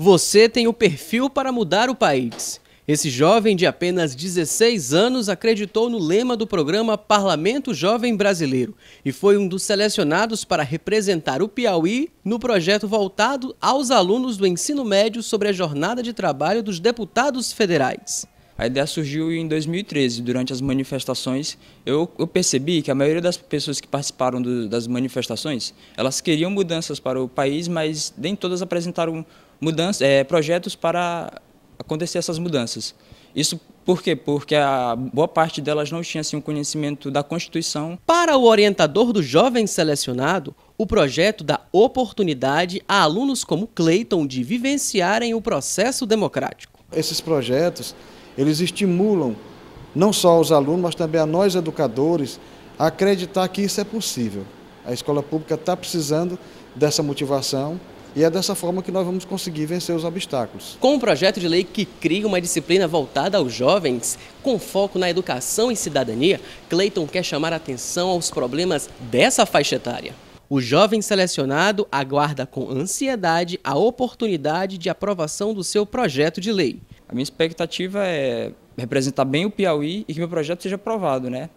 Você tem o perfil para mudar o país. Esse jovem de apenas 16 anos acreditou no lema do programa Parlamento Jovem Brasileiro e foi um dos selecionados para representar o Piauí no projeto voltado aos alunos do ensino médio sobre a jornada de trabalho dos deputados federais. A ideia surgiu em 2013, durante as manifestações. Eu, eu percebi que a maioria das pessoas que participaram do, das manifestações, elas queriam mudanças para o país, mas nem todas apresentaram mudanças, é, eh, projetos para acontecer essas mudanças. Isso por quê? Porque a boa parte delas não tinha assim, um conhecimento da Constituição. Para o orientador do jovem selecionado, o projeto dá oportunidade a alunos como Cleiton de vivenciarem o processo democrático. Esses projetos eles estimulam não só os alunos, mas também a nós educadores a acreditar que isso é possível. A escola pública está precisando dessa motivação e é dessa forma que nós vamos conseguir vencer os obstáculos. Com um projeto de lei que cria uma disciplina voltada aos jovens, com foco na educação e cidadania, Cleiton quer chamar atenção aos problemas dessa faixa etária. O jovem selecionado aguarda com ansiedade a oportunidade de aprovação do seu projeto de lei. A minha expectativa é representar bem o Piauí e que meu projeto seja aprovado, né?